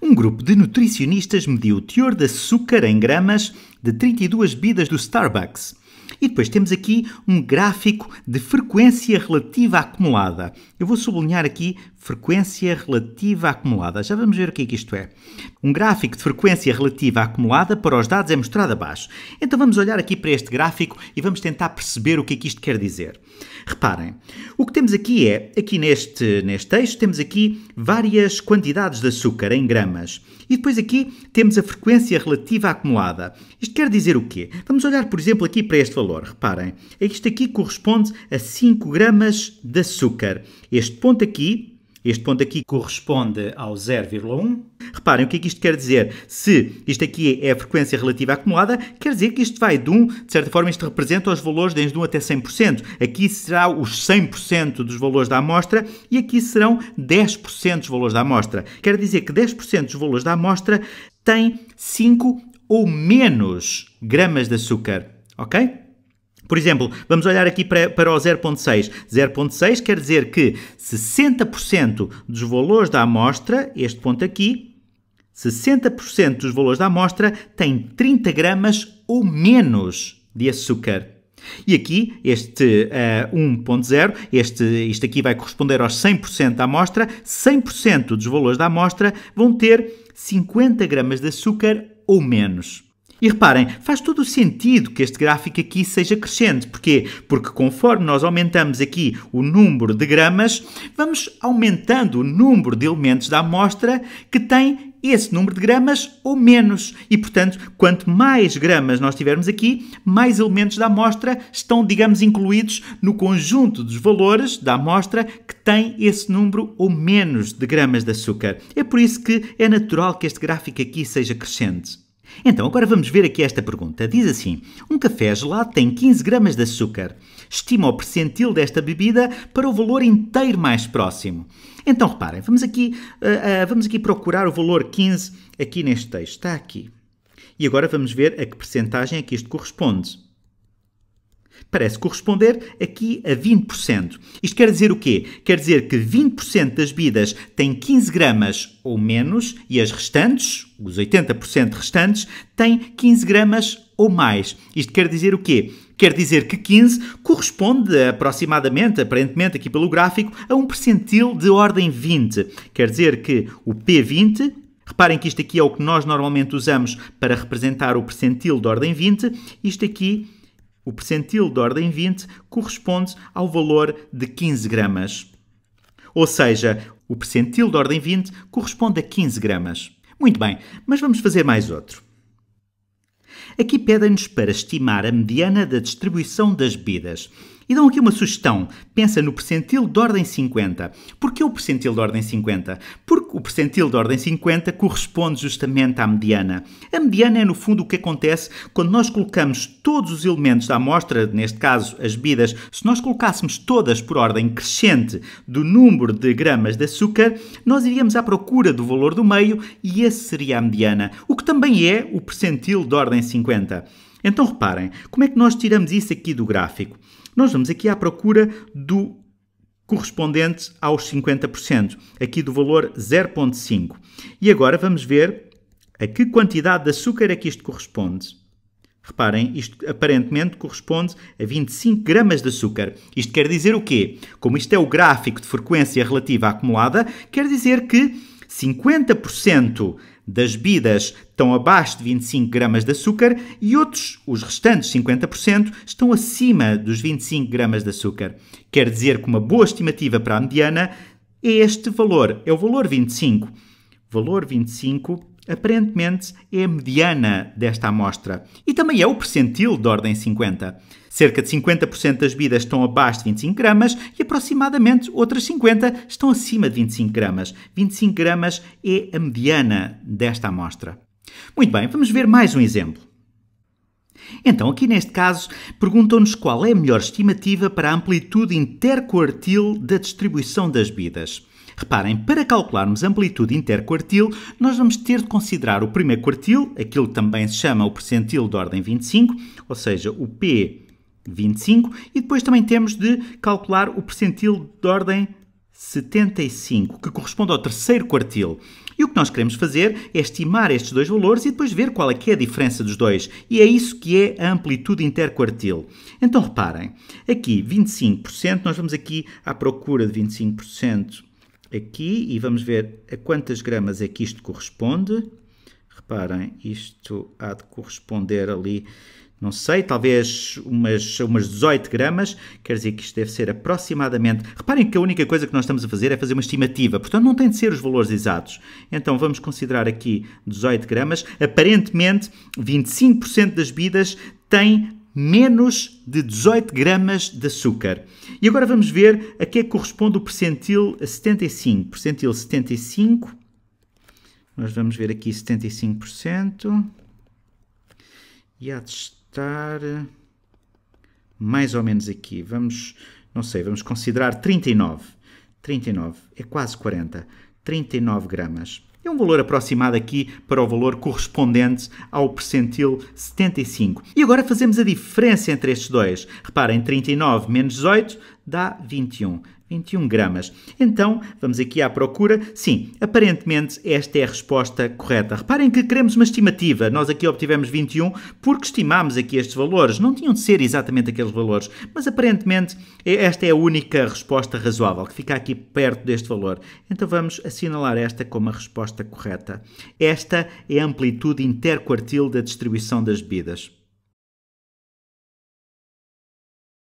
um grupo de nutricionistas mediu o teor de açúcar em gramas de 32 bebidas do Starbucks. E depois temos aqui um gráfico de frequência relativa acumulada. Eu vou sublinhar aqui frequência relativa acumulada. Já vamos ver o que é que isto é. Um gráfico de frequência relativa acumulada para os dados é mostrado abaixo. Então vamos olhar aqui para este gráfico e vamos tentar perceber o que é que isto quer dizer. Reparem, o que temos aqui é, aqui neste, neste texto, temos aqui várias quantidades de açúcar em gramas. E depois aqui temos a frequência relativa acumulada. Isto quer dizer o quê? Vamos olhar, por exemplo, aqui para este valor. Reparem, isto aqui corresponde a 5 gramas de açúcar. Este ponto aqui este ponto aqui corresponde ao 0,1. Reparem o que é que isto quer dizer. Se isto aqui é a frequência relativa acumulada, quer dizer que isto vai de 1, de certa forma, isto representa os valores desde 1 até 100%. Aqui será os 100% dos valores da amostra e aqui serão 10% dos valores da amostra. Quer dizer que 10% dos valores da amostra têm 5 ou menos gramas de açúcar, ok? Por exemplo, vamos olhar aqui para, para o 0.6. 0.6 quer dizer que 60% dos valores da amostra, este ponto aqui, 60% dos valores da amostra têm 30 gramas ou menos de açúcar. E aqui, este uh, eh, 1.0, este, isto aqui vai corresponder aos 100% da amostra, 100% dos valores da amostra vão ter 50 gramas de açúcar ou menos. E reparem, faz todo o sentido que este gráfico aqui seja crescente. Porquê? Porque conforme nós aumentamos aqui o número de gramas, vamos aumentando o número de elementos da amostra que tem esse número de gramas ou menos. E, portanto, quanto mais gramas nós tivermos aqui, mais elementos da amostra estão, digamos, incluídos no conjunto dos valores da amostra que tem esse número ou menos de gramas de açúcar. É por isso que é natural que este gráfico aqui seja crescente. Então, agora vamos ver aqui esta pergunta. Diz assim: um café gelado tem 15 gramas de açúcar. Estima o percentil desta bebida para o valor inteiro mais próximo. Então, reparem, vamos aqui, uh, uh, vamos aqui procurar o valor 15 aqui neste texto. Está aqui. E agora vamos ver a que percentagem é que isto corresponde parece corresponder aqui a 20%. Isto quer dizer o quê? Quer dizer que 20% das bebidas têm 15 gramas ou menos e as restantes, os 80% restantes, têm 15 gramas ou mais. Isto quer dizer o quê? Quer dizer que 15 corresponde aproximadamente, aparentemente aqui pelo gráfico, a um percentil de ordem 20. Quer dizer que o P20, reparem que isto aqui é o que nós normalmente usamos para representar o percentil de ordem 20, isto aqui o percentil de ordem 20 corresponde ao valor de 15 gramas. Ou seja, o percentil de ordem 20 corresponde a 15 gramas. Muito bem, mas vamos fazer mais outro. Aqui pedem-nos para estimar a mediana da distribuição das bebidas. E dão aqui uma sugestão. Pensa no percentil de ordem 50. Porquê o percentil de ordem 50? Porque o percentil de ordem 50 corresponde justamente à mediana. A mediana é, no fundo, o que acontece quando nós colocamos todos os elementos da amostra, neste caso as bebidas, se nós colocássemos todas por ordem crescente do número de gramas de açúcar, nós iríamos à procura do valor do meio e esse seria a mediana, o que também é o percentil de ordem 50. Então reparem, como é que nós tiramos isso aqui do gráfico? Nós vamos aqui à procura do correspondente aos 50%, aqui do valor 0,5. E agora vamos ver a que quantidade de açúcar é que isto corresponde. Reparem, isto aparentemente corresponde a 25 gramas de açúcar. Isto quer dizer o quê? Como isto é o gráfico de frequência relativa acumulada, quer dizer que 50% das bebidas estão abaixo de 25 gramas de açúcar e outros, os restantes 50%, estão acima dos 25 gramas de açúcar. Quer dizer que uma boa estimativa para a mediana é este valor, é o valor 25. Valor 25 aparentemente é a mediana desta amostra e também é o percentil de ordem 50. Cerca de 50% das vidas estão abaixo de 25 gramas e aproximadamente outras 50 estão acima de 25 gramas. 25 gramas é a mediana desta amostra. Muito bem, vamos ver mais um exemplo. Então, aqui neste caso, perguntam-nos qual é a melhor estimativa para a amplitude interquartil da distribuição das vidas. Reparem, para calcularmos amplitude interquartil, nós vamos ter de considerar o primeiro quartil, aquilo que também se chama o percentil de ordem 25, ou seja, o P 25, e depois também temos de calcular o percentil de ordem 75, que corresponde ao terceiro quartil. E o que nós queremos fazer é estimar estes dois valores e depois ver qual é que é a diferença dos dois. E é isso que é a amplitude interquartil. Então reparem, aqui 25%, nós vamos aqui à procura de 25% aqui e vamos ver a quantas gramas é que isto corresponde. Reparem, isto há de corresponder ali, não sei, talvez umas, umas 18 gramas, quer dizer que isto deve ser aproximadamente. Reparem que a única coisa que nós estamos a fazer é fazer uma estimativa, portanto não tem de ser os valores exatos. Então vamos considerar aqui 18 gramas. Aparentemente, 25% das bebidas têm menos de 18 gramas de açúcar. E agora vamos ver a que é que corresponde o percentil 75. Percentil 75, nós vamos ver aqui 75%, e há de estar mais ou menos aqui. Vamos, não sei, vamos considerar 39. 39, é quase 40. 39 gramas. É um valor aproximado aqui para o valor correspondente ao percentil 75. E agora fazemos a diferença entre estes dois. Reparem, 39 menos 18 dá 21. 21 gramas. Então, vamos aqui à procura. Sim, aparentemente esta é a resposta correta. Reparem que queremos uma estimativa. Nós aqui obtivemos 21 porque estimámos aqui estes valores. Não tinham de ser exatamente aqueles valores, mas aparentemente é, esta é a única resposta razoável, que fica aqui perto deste valor. Então vamos assinalar esta como a resposta correta. Esta é a amplitude interquartil da distribuição das bebidas.